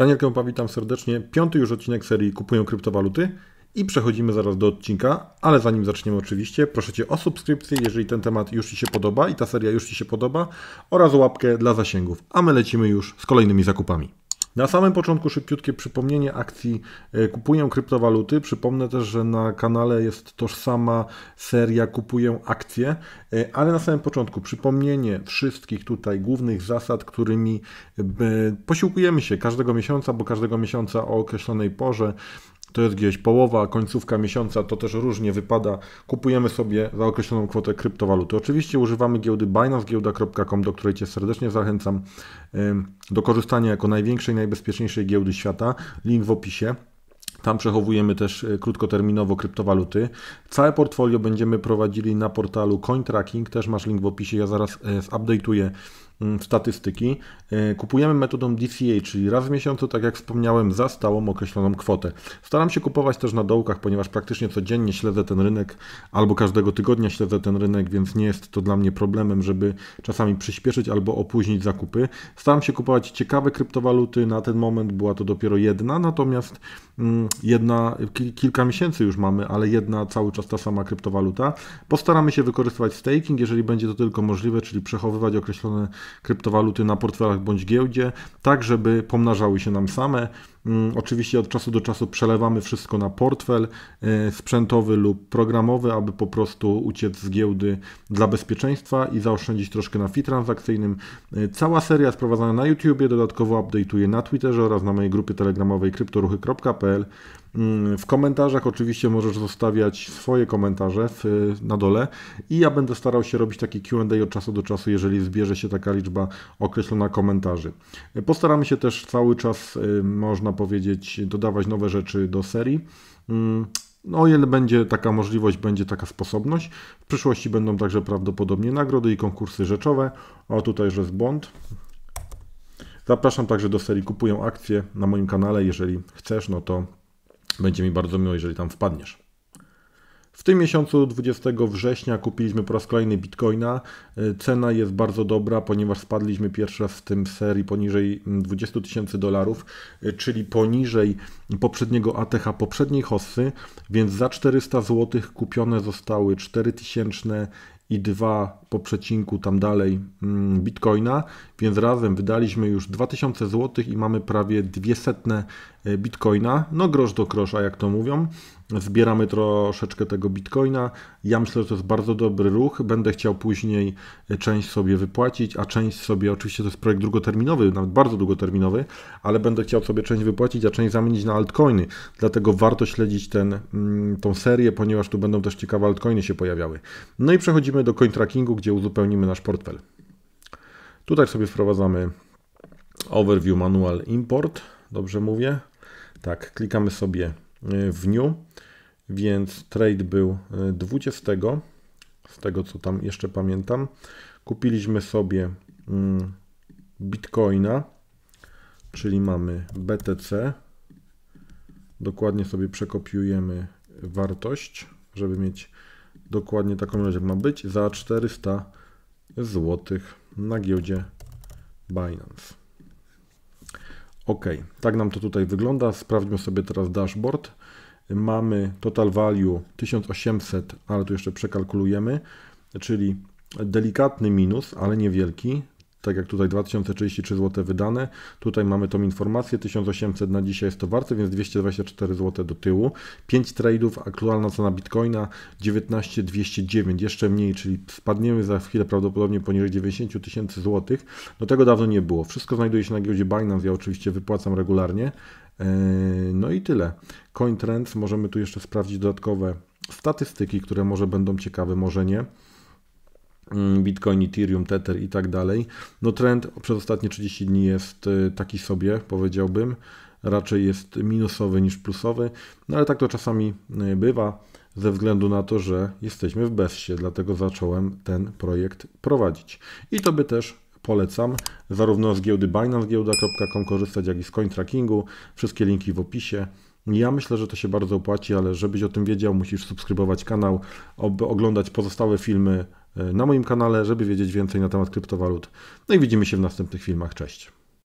Daniel Kępa, witam serdecznie. Piąty już odcinek serii Kupują kryptowaluty i przechodzimy zaraz do odcinka, ale zanim zaczniemy oczywiście, proszę Cię o subskrypcję, jeżeli ten temat już Ci się podoba i ta seria już Ci się podoba oraz łapkę dla zasięgów. A my lecimy już z kolejnymi zakupami. Na samym początku szybciutkie przypomnienie akcji e, Kupuję kryptowaluty. Przypomnę też, że na kanale jest tożsama seria Kupuję akcje, e, ale na samym początku przypomnienie wszystkich tutaj głównych zasad, którymi e, posiłkujemy się każdego miesiąca, bo każdego miesiąca o określonej porze to jest gdzieś połowa, końcówka miesiąca, to też różnie wypada. Kupujemy sobie za określoną kwotę kryptowaluty. Oczywiście używamy giełdy Binance, giełda.com, do której Cię serdecznie zachęcam do korzystania jako największej, najbezpieczniejszej giełdy świata. Link w opisie. Tam przechowujemy też e, krótkoterminowo kryptowaluty. Całe portfolio będziemy prowadzili na portalu CoinTracking. Też masz link w opisie. Ja zaraz e, zupdate'uję Mm, statystyki, e, kupujemy metodą DCA, czyli raz w miesiącu, tak jak wspomniałem, za stałą określoną kwotę. Staram się kupować też na dołkach, ponieważ praktycznie codziennie śledzę ten rynek albo każdego tygodnia śledzę ten rynek, więc nie jest to dla mnie problemem, żeby czasami przyspieszyć albo opóźnić zakupy. Staram się kupować ciekawe kryptowaluty, na ten moment była to dopiero jedna, natomiast mm, jedna, kilka miesięcy już mamy, ale jedna cały czas ta sama kryptowaluta. Postaramy się wykorzystywać staking, jeżeli będzie to tylko możliwe, czyli przechowywać określone kryptowaluty na portfelach bądź giełdzie, tak żeby pomnażały się nam same, Mm, oczywiście od czasu do czasu przelewamy wszystko na portfel e, sprzętowy lub programowy, aby po prostu uciec z giełdy dla bezpieczeństwa i zaoszczędzić troszkę na fee transakcyjnym. E, cała seria sprowadzana na YouTubie, dodatkowo update'uję na Twitterze oraz na mojej grupie telegramowej kryptoruchy.pl. Mm, w komentarzach oczywiście możesz zostawiać swoje komentarze w, na dole i ja będę starał się robić takie QA od czasu do czasu, jeżeli zbierze się taka liczba określona komentarzy. E, postaramy się też cały czas, można można powiedzieć, dodawać nowe rzeczy do serii. Mm, no, ile będzie taka możliwość, będzie taka sposobność. W przyszłości będą także prawdopodobnie nagrody i konkursy rzeczowe. O, tutaj już jest błąd. Zapraszam także do serii Kupuję akcje na moim kanale. Jeżeli chcesz, no to będzie mi bardzo miło, jeżeli tam wpadniesz. W tym miesiącu 20 września kupiliśmy po raz kolejny bitcoina. E, cena jest bardzo dobra, ponieważ spadliśmy pierwszy raz w tym serii poniżej 20 mm, tysięcy dolarów, e, czyli poniżej poprzedniego ATH poprzedniej hossy, więc za 400 zł kupione zostały 4000 i 2 po przecinku tam dalej mm, bitcoina, więc razem wydaliśmy już 2000 zł i mamy prawie 200 e, bitcoina. No grosz do krosza, jak to mówią. Zbieramy troszeczkę tego bitcoina. Ja myślę, że to jest bardzo dobry ruch. Będę chciał później e, część sobie wypłacić, a część sobie, oczywiście to jest projekt długoterminowy, nawet bardzo długoterminowy, ale będę chciał sobie część wypłacić, a część zamienić na altcoiny. Dlatego warto śledzić ten, mm, tą serię, ponieważ tu będą też ciekawe altcoiny się pojawiały. No i przechodzimy przejdźmy do cointrackingu, gdzie uzupełnimy nasz portfel. Tutaj sobie wprowadzamy Overview Manual Import, dobrze mówię? Tak, klikamy sobie y, w New, więc trade był 20, y, z tego co tam jeszcze pamiętam. Kupiliśmy sobie mm, Bitcoina, czyli mamy BTC. Dokładnie sobie przekopiujemy wartość, żeby mieć dokładnie taką ilość jak ma być za 400 zł na giełdzie Binance. Ok, tak nam to tutaj wygląda. Sprawdźmy sobie teraz dashboard. Mamy total value 1800, ale tu jeszcze przekalkulujemy, czyli delikatny minus, ale niewielki, tak jak tutaj 2033 zł wydane. Tutaj mamy tą informację, 1800 na dzisiaj jest to warte, więc 224 zł do tyłu. 5 tradeów, aktualna cena bitcoina 19209, jeszcze mniej, czyli spadniemy za chwilę prawdopodobnie poniżej 90 tysięcy złotych. No tego dawno nie było. Wszystko znajduje się na giełdzie Binance, ja oczywiście wypłacam regularnie. E, no i tyle. CoinTrends, możemy tu jeszcze sprawdzić dodatkowe statystyki, które może będą ciekawe, może nie. Mm, Bitcoin, Ethereum, Tether i tak dalej. No trend przez ostatnie 30 dni jest y, taki sobie, powiedziałbym. Raczej jest minusowy niż plusowy, no ale tak to czasami y, bywa ze względu na to, że jesteśmy w bezsie, dlatego zacząłem ten projekt prowadzić. I to by też polecam zarówno z giełdy binance.giełda.com korzystać, jak i z CoinTrackingu. Wszystkie linki w opisie. Ja myślę, że to się bardzo opłaci, ale żebyś o tym wiedział, musisz subskrybować kanał, oglądać pozostałe filmy na moim kanale, żeby wiedzieć więcej na temat kryptowalut. No i widzimy się w następnych filmach. Cześć.